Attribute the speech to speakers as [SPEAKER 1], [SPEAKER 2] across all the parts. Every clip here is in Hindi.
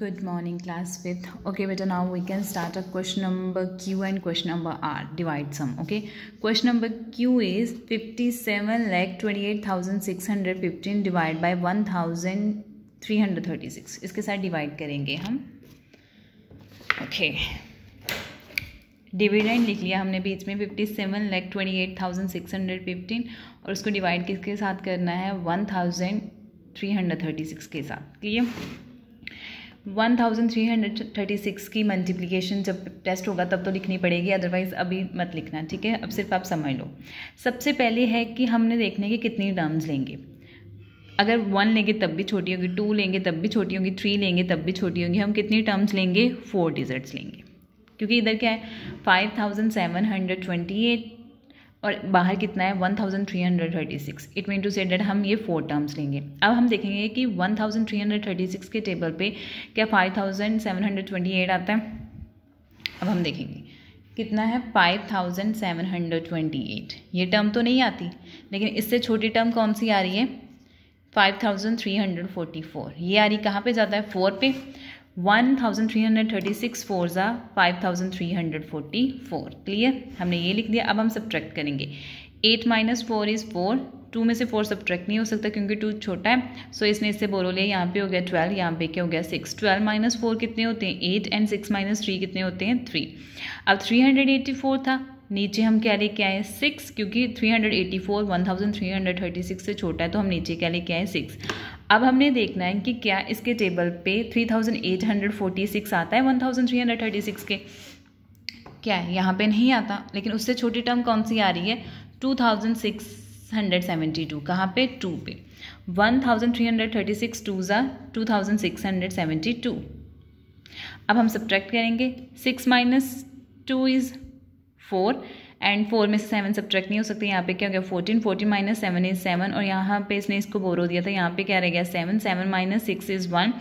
[SPEAKER 1] good morning class with okay बेटा now we can start a question number Q and question number R divide sum okay question number Q is fifty seven lakh twenty eight thousand six hundred fifteen divide by one thousand three hundred thirty six इसके साथ डिवाइड करेंगे हम ओके डिविडेंड लिख लिया हमने बीच में fifty seven lakh twenty eight thousand six hundred fifteen और उसको डिवाइड किसके साथ करना है one thousand three hundred thirty six के साथ clear one thousand three hundred thirty six की मल्टीप्लिकेशन जब टेस्ट होगा तब तो लिखनी पड़ेगी अदरवाइज़ अभी मत लिखना ठीक है अब सिर्फ आप समझ लो सबसे पहले है कि हमने देखने की कितनी टर्म्स लेंगे अगर वन लेंगे तब भी छोटी होगी टू लेंगे तब भी छोटी होगी थ्री लेंगे तब भी छोटी होगी हम कितनी टर्म्स लेंगे फोर डिजिट्स लेंगे क्योंकि इधर क्या है five thousand seven hundred twenty eight और बाहर कितना है one thousand three hundred thirty six it mean to say that हम ये फोर टर्म्स लेंगे अब हम देखेंगे कि one thousand three hundred thirty six के टेबल पे क्या five thousand seven hundred twenty eight आता है अब हम देखेंगे कितना है five thousand seven hundred twenty eight ये टर्म तो नहीं आती लेकिन इससे छोटी टर्म कौन सी आ रही है five thousand three hundred forty four ये आ रही कहाँ पे जाता है फोर पे one thousand three hundred thirty six four ज़ा five thousand three hundred forty four clear हमने ये लिख दिया अब हम सब्ट्रैक्ट करेंगे eight minus four is four two में से फोर सब्ट्रैक्ट नहीं हो सकता क्योंकि टू छोटा है सो so इसने इससे बोलो लिया यहाँ पे हो गया ट्वेल्व यहाँ पे क्या हो गया सिक्स ट्वेल्व माइनस फोर कितने होते हैं eight and six minus three कितने होते हैं थ्री अब थ्री हंड्रेड एट्टी फोर था नीचे हम क्या लेके आए सिक्स क्योंकि three hundred eighty four one thousand three hundred thirty six से छोटा है तो हम नीचे क्या लेके आए सिक्स अब हमने देखना है कि क्या इसके टेबल पे three thousand eight hundred forty six आता है one thousand three hundred thirty six के क्या है यहाँ पे नहीं आता लेकिन उससे छोटी टर्म कौन सी आ रही है two thousand six hundred seventy two कहाँ पे टू पे one thousand three hundred thirty six two ज़ा two thousand six hundred seventy two अब हम सब्ट्रैक्ट करेंगे six minus two is four and four में से सेवन सब्ट्रैक्ट नहीं हो सकते यहाँ पे क्या हो गया fourteen fourteen minus seven is seven और यहाँ पे इसने इसको बोरो दिया था यहाँ पे क्या रह गया seven seven minus six is one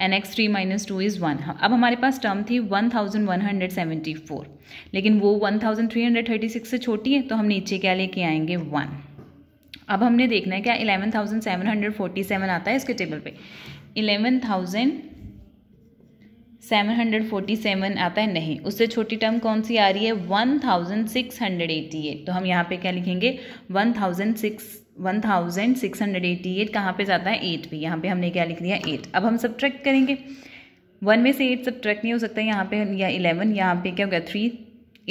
[SPEAKER 1] and X three minus two is one अब हमारे पास टर्म थी one thousand one hundred seventy four लेकिन वो one thousand three hundred thirty six से छोटी है तो हम नीचे क्या लेके आएंगे वन अब हमने देखना है क्या eleven thousand seven hundred forty seven आता है इसके टेबल पे eleven thousand seven hundred forty seven आता है नहीं उससे छोटी टर्म कौन सी आ रही है one thousand six hundred eight तो हम यहाँ पे क्या लिखेंगे one one thousand thousand six six hundred 1006 eight कहाँ पर जाता है एट पे यहाँ पे हमने क्या लिख दिया एट अब हम सब करेंगे वन में से एट सब नहीं हो सकता यहाँ पे या इलेवन यहाँ पे क्या हो गया थ्री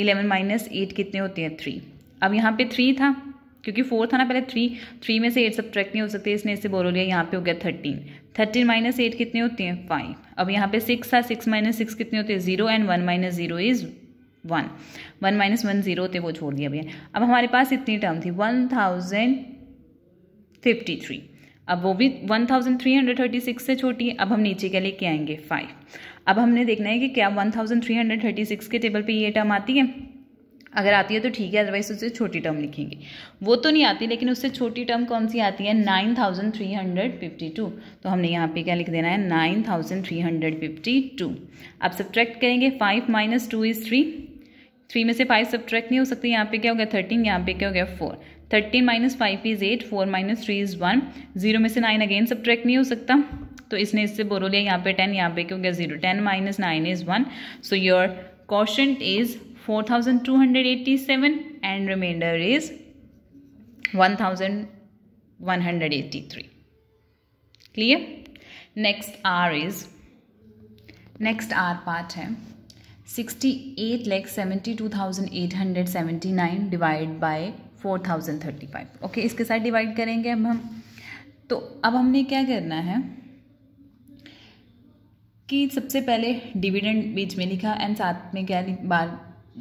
[SPEAKER 1] इलेवन माइनस एट कितने होते हैं थ्री अब यहाँ पर थ्री था क्योंकि फोर था ना पहले थ्री थ्री में से एट सब्ट्रैक्ट नहीं हो सकते इसने इसे बोलो लिया यहाँ पे हो गया थर्टीन थर्टीन माइनस एट कितने होते हैं फाइव अब यहाँ पे सिक्स था सिक्स माइनस सिक्स कितने होते हैं zero and one minus zero is one one minus one zero होते वो छोड़ दिया भैया अब हमारे पास इतनी टर्म थी वन थाउजेंड फिफ्टी थ्री अब वो भी one thousand three hundred thirty six से छोटी है अब हम नीचे के लेके आएंगे फाइव अब हमने देखना है कि क्या one thousand three hundred thirty six के टेबल पे ये टर्म आती है अगर आती है तो ठीक है अदरवाइज उससे छोटी टर्म लिखेंगे वो तो नहीं आती लेकिन उससे छोटी टर्म कौन सी आती है nine thousand three hundred fifty two तो हमने यहाँ पे क्या लिख देना है nine thousand three hundred fifty two आप सब्ट्रैक्ट करेंगे five minus two is three three में से फाइव सब्ट्रैक्ट नहीं हो सकते यहाँ पे क्या हो गया थर्टीन यहाँ पे क्या हो गया four thirteen minus five is eight four minus three is one zero में से नाइन अगेन सब्ट्रैक्ट नहीं हो सकता तो इसने इससे बोरो लिया यहाँ पे टेन यहाँ पे क्या हो गया zero ten minus nine is one so your quotient is 4287 and remainder is 1183 clear next r is next r part hai 68 lakh 72879 divided by 4035 okay iske sath divide karenge ab hum to ab humne kya karna hai कि सबसे पहले डिविडेंड बीच में लिखा एंड साथ में क्या बार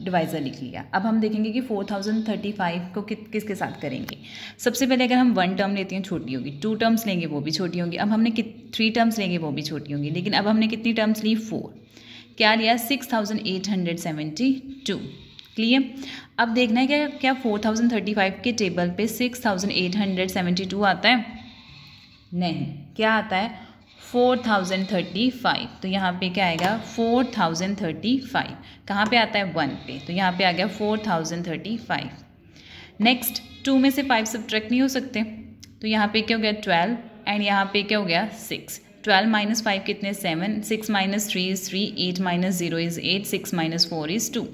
[SPEAKER 1] डिवाइजर लिख लिया अब हम देखेंगे कि 4035 को कि, किसके साथ करेंगे सबसे पहले अगर हम वन टर्म लेते हैं छोटी होगी टू टर्म्स लेंगे वो भी छोटी होंगी अब हमने थ्री टर्म्स लेंगे वो भी छोटी होंगी लेकिन अब हमने कितनी टर्म्स ली फोर क्या लिया six thousand eight hundred seventy two clear अब देखना है क्या क्या फोर थाउजेंड थर्टी फाइव के टेबल पर six thousand eight hundred seventy two आता है नहीं क्या आता है फोर थाउजेंड थर्टी फाइव तो यहाँ पे क्या आएगा फोर थाउजेंड थर्टी फाइव कहाँ पर आता है वन पे तो यहाँ पे आ गया four thousand thirty five next two में से फाइव सब्ट्रैक्ट नहीं हो सकते तो यहाँ पे क्या हो गया ट्वेल्व एंड यहाँ पे क्या हो गया सिक्स ट्वेल्व माइनस फाइव कितने seven six minus three is three eight minus zero is eight six minus four is two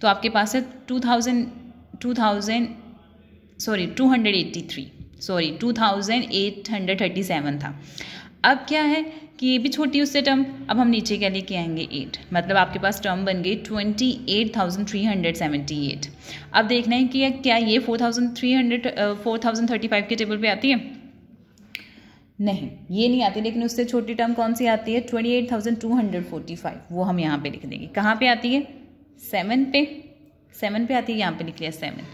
[SPEAKER 1] तो आपके पास है two thousand two thousand sorry two hundred eighty three sorry two thousand eight hundred thirty seven था अब क्या है कि ये भी छोटी उससे टर्म अब हम नीचे क्या लेके आएंगे एट मतलब आपके पास टर्म बन गई twenty eight thousand three hundred seventy eight अब देखना है कि क्या ये four thousand three hundred four thousand thirty five के टेबल पे आती है नहीं ये नहीं आती लेकिन उससे छोटी टर्म कौन सी आती है twenty eight thousand two hundred forty five वो हम यहाँ पे लिख देंगे कहाँ पे आती है सेवन पे सेवन पे आती है यहाँ पे लिख लिया सेवन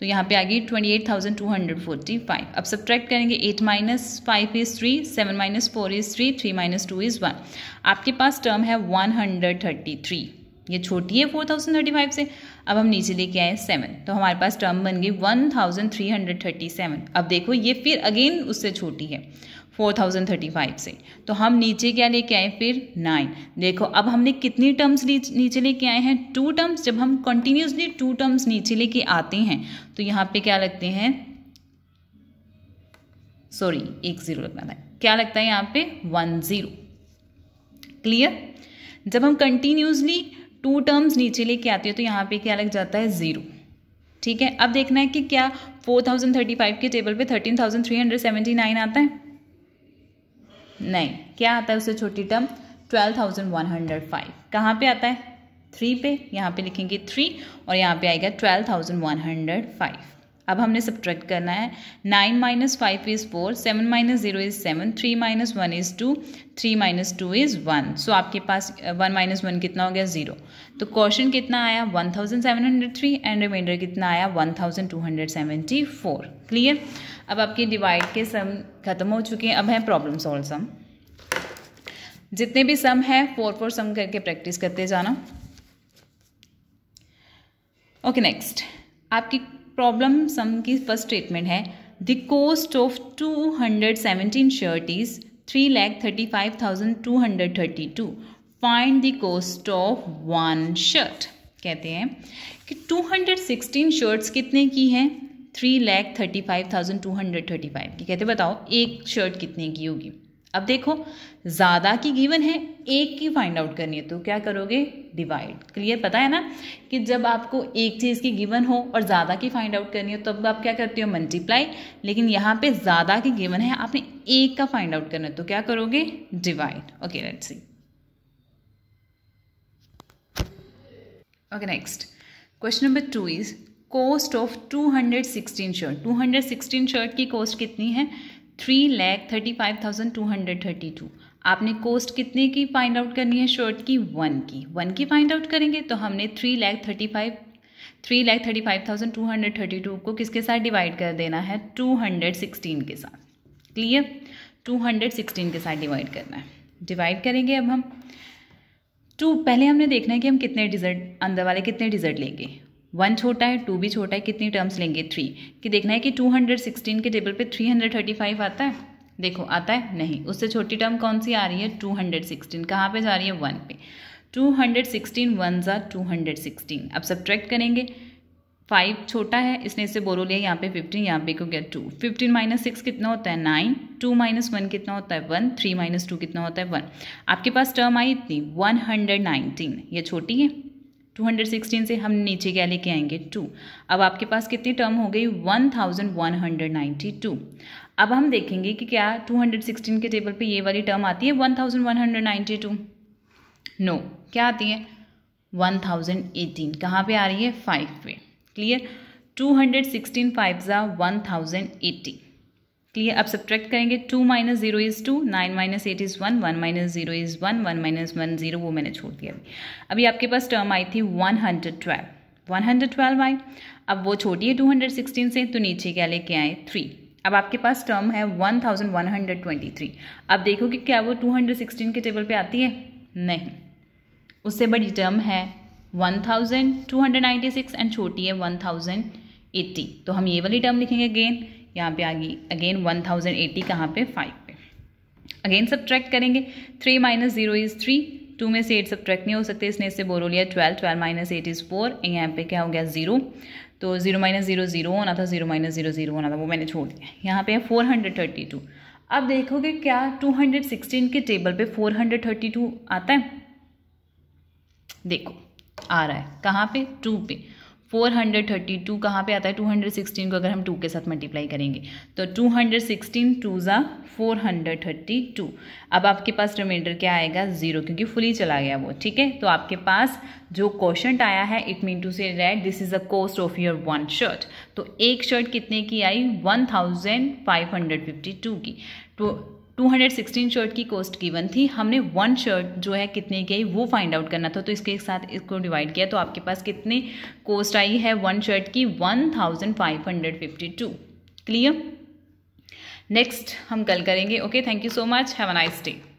[SPEAKER 1] तो यहाँ पे आ गई twenty eight thousand two hundred forty five अब सब्ट्रैक्ट करेंगे eight minus five is three seven minus four is three three minus two is one आपके पास टर्म है वन हंड्रेड थर्टी थ्री ये छोटी है फोर थाउजेंड थर्टी फाइव से अब हम नीचे लेके आए सेवन तो हमारे पास टर्म बन गई one thousand three hundred thirty seven अब देखो ये फिर अगेन उससे छोटी है फोर थाउजेंड थर्टी फाइव से तो हम नीचे क्या लेके आए फिर नाइन देखो अब हमने कितनी टर्म्स नीचे लेके आए हैं टू टर्म्स जब हम कंटिन्यूसली टू टर्म्स नीचे लेके आते हैं तो यहाँ पे क्या लगते हैं सॉरी एक ज़ीरो लगना था क्या लगता है यहाँ पे वन ज़ीरो क्लियर जब हम कंटिन्यूसली टू टर्म्स नीचे लेके आते हैं तो यहाँ पे क्या लग जाता है ज़ीरो ठीक है अब देखना है कि क्या फोर थाउजेंड थर्टी फाइव के टेबल पे thirteen thousand three hundred seventy nine आता है नहीं क्या आता है उससे छोटी term twelve thousand one hundred five कहाँ पर आता है थ्री पे यहाँ पे लिखेंगे थ्री और यहाँ पे आएगा twelve thousand one hundred five अब हमने सब्ट्रैक्ट करना है nine minus five is four seven minus zero is seven three minus one is two three minus two is one so आपके पास वन माइनस वन कितना हो गया ज़ीरो तो क्वेश्चन कितना आया one thousand seven hundred three and remainder कितना आया one thousand two hundred seventy four clear अब आपके डिवाइड के सम खत्म हो चुके हैं अब है प्रॉब्लम सॉल्व सम जितने भी सम है फोर फोर सम करके प्रैक्टिस करते जाना ओके नेक्स्ट आपकी प्रॉब्लम सम की फर्स्ट स्टेटमेंट है the cost of two hundred seventeen shirt is three lakh thirty five thousand two hundred thirty two find the cost of one shirt कहते हैं कि टू हंड्रेड सिक्सटीन शर्ट्स कितने की हैं three lakh thirty five thousand two hundred thirty five की कहते बताओ एक शर्ट कितने की होगी अब देखो ज़्यादा की गिवन है एक की फाइंड आउट करनी है तो क्या करोगे डिवाइड क्लियर पता है ना कि जब आपको एक चीज़ की गिवन हो और ज़्यादा की फाइंड आउट करनी हो तब तो आप क्या करते हो मल्टीप्लाई लेकिन यहां पे ज़्यादा की गिवन है आपने एक का फाइंड आउट करना है तो क्या करोगे divide okay let see okay next question number two is cost of two hundred sixteen shirt two hundred sixteen shirt की कॉस्ट कितनी है three lakh thirty five thousand two hundred thirty two आपने कोस्ट कितने की फाइंड आउट करनी है शर्ट की वन की वन की फाइंड आउट करेंगे तो हमने three lakh thirty five three lakh thirty five thousand two hundred thirty two को किसके साथ डिवाइड कर देना है टू हंड्रेड सिक्सटीन के साथ क्लियर टू हंड्रेड सिक्सटीन के साथ डिवाइड करना है डिवाइड करेंगे अब हम टू पहले हमने देखना है कि हम कितने डिज़र्ट अंदर वाले कितने डिज़र्ट लेंगे वन छोटा है टू भी छोटा है कितनी टर्म्स लेंगे थ्री कि देखना है कि टू हंड्रेड सिक्सटीन के टेबल पे थ्री हंड्रेड थर्टी फाइव आता है देखो आता है नहीं उससे छोटी टर्म कौन सी आ रही है टू हंड्रेड सिक्सटीन कहाँ पर जा रही है वन पे टू हंड्रेड सिक्सटीन वन ज़ा टू हंड्रेड सिक्सटीन अब सब्ट्रैक्ट करेंगे फाइव छोटा है इसने इससे बोरो लिया यहाँ पे फिफ्टीन यहाँ पे को गया टू फिफ्टीन माइनस सिक्स कितना होता है नाइन टू माइनस वन कितना होता है वन थ्री माइनस टू कितना होता है वन आपके पास टर्म आई इतनी वन हंड्रेड नाइनटीन ये छोटी है टू हंड्रेड सिक्सटीन से हम नीचे क्या लेके आएंगे टू अब आपके पास कितनी टर्म हो गई one thousand one hundred ninety two अब हम देखेंगे कि क्या टू हंड्रेड सिक्सटीन के टेबल पे ये वाली टर्म आती है one thousand one hundred ninety two no क्या आती है वन थाउजेंड एटीन कहाँ पर आ रही है फाइव पे clear two hundred sixteen five ज़ा वन थाउजेंड एटीन क्लियर अब सब्ट्रैक्ट करेंगे two minus zero is two nine minus eight is one one minus zero is one one minus one zero वो मैंने छोड़ दिया अभी अभी आपके पास टर्म आई थी one hundred twelve one hundred twelve आई अब वो छोटी है टू हंड्रेड सिक्सटीन से तो नीचे क्या लेके आए थ्री अब आपके पास टर्म है one thousand one hundred twenty three अब देखो कि क्या वो टू हंड्रेड सिक्सटीन के टेबल पे आती है नहीं उससे बड़ी टर्म है one thousand two hundred ninety six and छोटी है वन थाउजेंड एट्टी तो हम ये वाली टर्म लिखेंगे अगेन यहाँ पे आ गई अगेन वन थाउजेंड एटी कहाँ पे फाइव पे अगेन सब ट्रैक्ट करेंगे three minus zero is three two में से एट सब ट्रैक्ट नहीं हो सकते इसने इससे बोलो लिया twelve twelve minus eight is four यहाँ पे क्या हो गया जीरो तो जीरो माइनस जीरो जीरो होना था जीरो माइनस जीरो जीरो होना था वो मैंने छोड़ दिया यहाँ पे है फोर हंड्रेड थर्टी टू अब देखोगे क्या टू हंड्रेड सिक्सटीन के टेबल पे फोर हंड्रेड थर्टी टू आता है देखो आ रहा है कहाँ पे टू पे फोर हंड्रेड थर्टी टू कहाँ पर आता है टू हंड्रेड सिक्सटीन को अगर हम टू के साथ मल्टीप्लाई करेंगे तो टू हंड्रेड सिक्सटीन टू ज़ा फोर हंड्रेड थर्टी टू अब आपके पास रिमाइंडर क्या आएगा ज़ीरो क्योंकि फुली चला गया वो ठीक है तो आपके पास जो क्वेश्चन आया है इट मीन टू से रेड this is the cost of your one shirt तो एक शर्ट कितने की आई one thousand five hundred fifty two की तो 216 शर्ट की कॉस्ट गिवन थी हमने वन शर्ट जो है कितने के वो फाइंड आउट करना था तो इसके साथ इसको डिवाइड किया तो आपके पास कितने कॉस्ट आई है वन शर्ट की 1552 क्लियर नेक्स्ट हम कल करेंगे okay thank you so much have a nice day